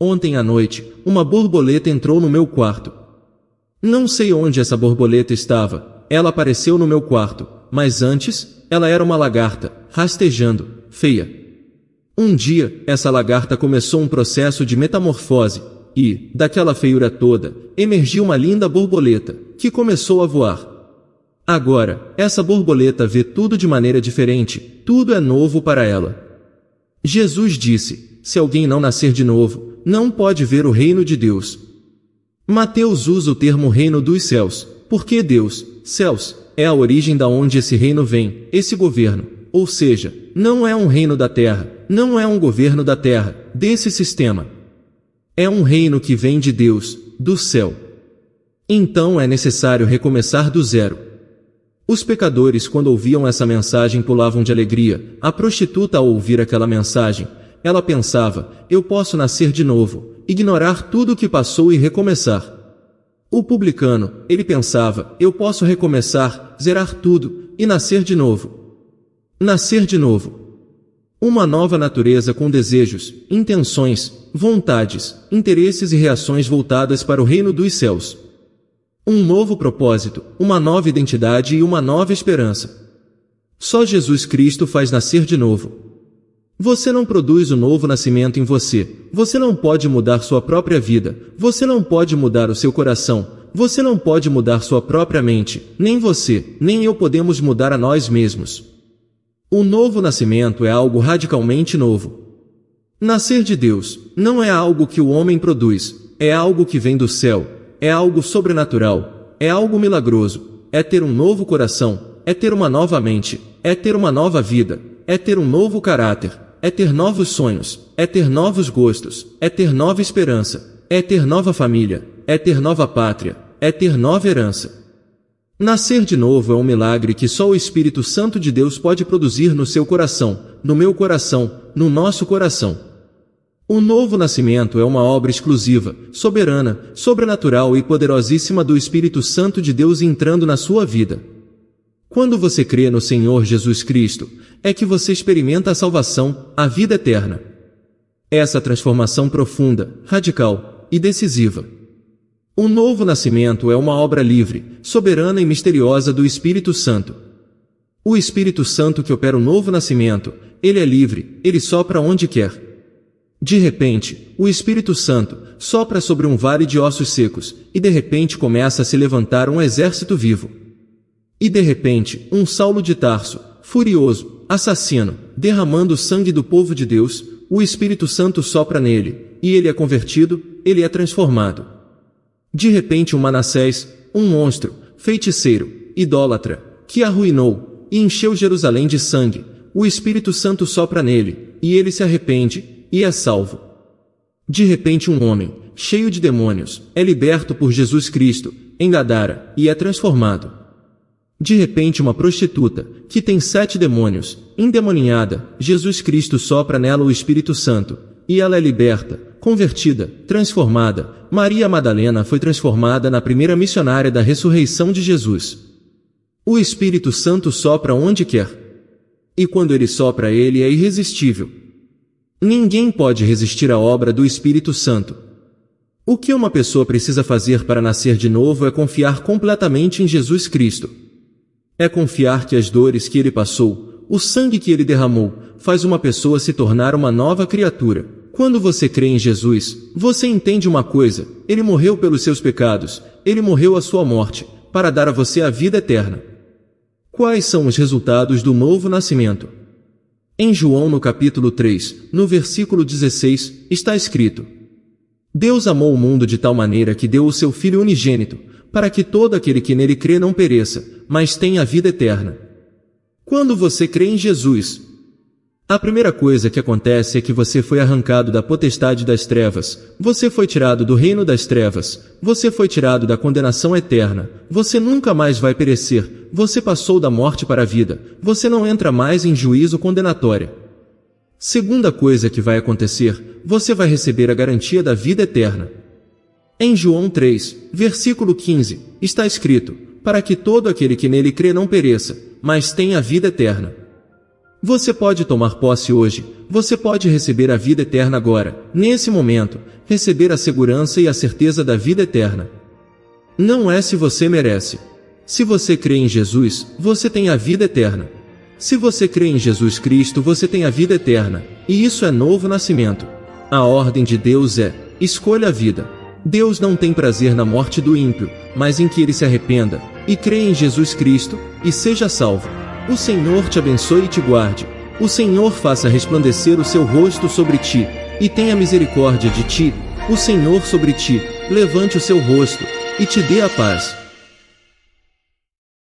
Ontem à noite, uma borboleta entrou no meu quarto. Não sei onde essa borboleta estava, ela apareceu no meu quarto, mas antes, ela era uma lagarta, rastejando, feia. Um dia, essa lagarta começou um processo de metamorfose, e, daquela feiura toda, emergiu uma linda borboleta, que começou a voar. Agora, essa borboleta vê tudo de maneira diferente, tudo é novo para ela. Jesus disse: Se alguém não nascer de novo, não pode ver o reino de Deus. Mateus usa o termo reino dos céus, porque Deus, céus, é a origem da onde esse reino vem, esse governo, ou seja, não é um reino da terra, não é um governo da terra, desse sistema. É um reino que vem de Deus, do céu. Então é necessário recomeçar do zero. Os pecadores, quando ouviam essa mensagem, pulavam de alegria, a prostituta, ao ouvir aquela mensagem, ela pensava, eu posso nascer de novo, ignorar tudo o que passou e recomeçar. O publicano, ele pensava, eu posso recomeçar, zerar tudo, e nascer de novo. Nascer de novo. Uma nova natureza com desejos, intenções, vontades, interesses e reações voltadas para o reino dos céus. Um novo propósito, uma nova identidade e uma nova esperança. Só Jesus Cristo faz nascer de novo. Você não produz o novo nascimento em você. Você não pode mudar sua própria vida. Você não pode mudar o seu coração. Você não pode mudar sua própria mente. Nem você, nem eu podemos mudar a nós mesmos. O novo nascimento é algo radicalmente novo. Nascer de Deus não é algo que o homem produz, é algo que vem do céu, é algo sobrenatural, é algo milagroso, é ter um novo coração, é ter uma nova mente, é ter uma nova vida, é ter um novo caráter, é ter novos sonhos, é ter novos gostos, é ter nova esperança, é ter nova família, é ter nova pátria, é ter nova herança. Nascer de novo é um milagre que só o Espírito Santo de Deus pode produzir no seu coração, no meu coração, no nosso coração. O novo nascimento é uma obra exclusiva, soberana, sobrenatural e poderosíssima do Espírito Santo de Deus entrando na sua vida. Quando você crê no Senhor Jesus Cristo, é que você experimenta a salvação, a vida eterna. Essa transformação profunda, radical e decisiva. O novo nascimento é uma obra livre, soberana e misteriosa do Espírito Santo. O Espírito Santo que opera o novo nascimento, ele é livre, ele sopra onde quer. De repente, o Espírito Santo sopra sobre um vale de ossos secos, e de repente começa a se levantar um exército vivo. E de repente, um Saulo de Tarso, furioso, assassino, derramando o sangue do povo de Deus, o Espírito Santo sopra nele, e ele é convertido, ele é transformado. De repente, um Manassés, um monstro, feiticeiro, idólatra, que arruinou e encheu Jerusalém de sangue, o Espírito Santo sopra nele, e ele se arrepende e é salvo. De repente, um homem, cheio de demônios, é liberto por Jesus Cristo, em Gadara, e é transformado. De repente, uma prostituta, que tem sete demônios, endemoninhada, Jesus Cristo sopra nela o Espírito Santo, e ela é liberta, convertida, transformada. Maria Madalena foi transformada na primeira missionária da ressurreição de Jesus. O Espírito Santo sopra onde quer. E quando ele sopra, ele é irresistível. Ninguém pode resistir à obra do Espírito Santo. O que uma pessoa precisa fazer para nascer de novo é confiar completamente em Jesus Cristo é confiar que as dores que ele passou, o sangue que ele derramou, faz uma pessoa se tornar uma nova criatura. Quando você crê em Jesus, você entende uma coisa: ele morreu pelos seus pecados, ele morreu à sua morte, para dar a você a vida eterna. Quais são os resultados do novo nascimento? Em João, no capítulo 3, no versículo 16, está escrito: Deus amou o mundo de tal maneira que deu o seu Filho unigênito, para que todo aquele que nele crê não pereça, mas tenha a vida eterna. Quando você crê em Jesus, a primeira coisa que acontece é que você foi arrancado da potestade das trevas, você foi tirado do reino das trevas, você foi tirado da condenação eterna, você nunca mais vai perecer, você passou da morte para a vida, você não entra mais em juízo condenatório. Segunda coisa que vai acontecer, você vai receber a garantia da vida eterna. Em João 3, versículo 15, está escrito: Para que todo aquele que nele crê não pereça, mas tenha a vida eterna. Você pode tomar posse hoje, você pode receber a vida eterna agora, nesse momento, receber a segurança e a certeza da vida eterna. Não é se você merece. Se você crê em Jesus, você tem a vida eterna. Se você crê em Jesus Cristo, você tem a vida eterna, e isso é novo nascimento. A ordem de Deus é: escolha a vida. Deus não tem prazer na morte do ímpio, mas em que ele se arrependa, e creia em Jesus Cristo, e seja salvo. O Senhor te abençoe e te guarde. O Senhor faça resplandecer o seu rosto sobre ti, e tenha misericórdia de ti. O Senhor sobre ti, levante o seu rosto, e te dê a paz.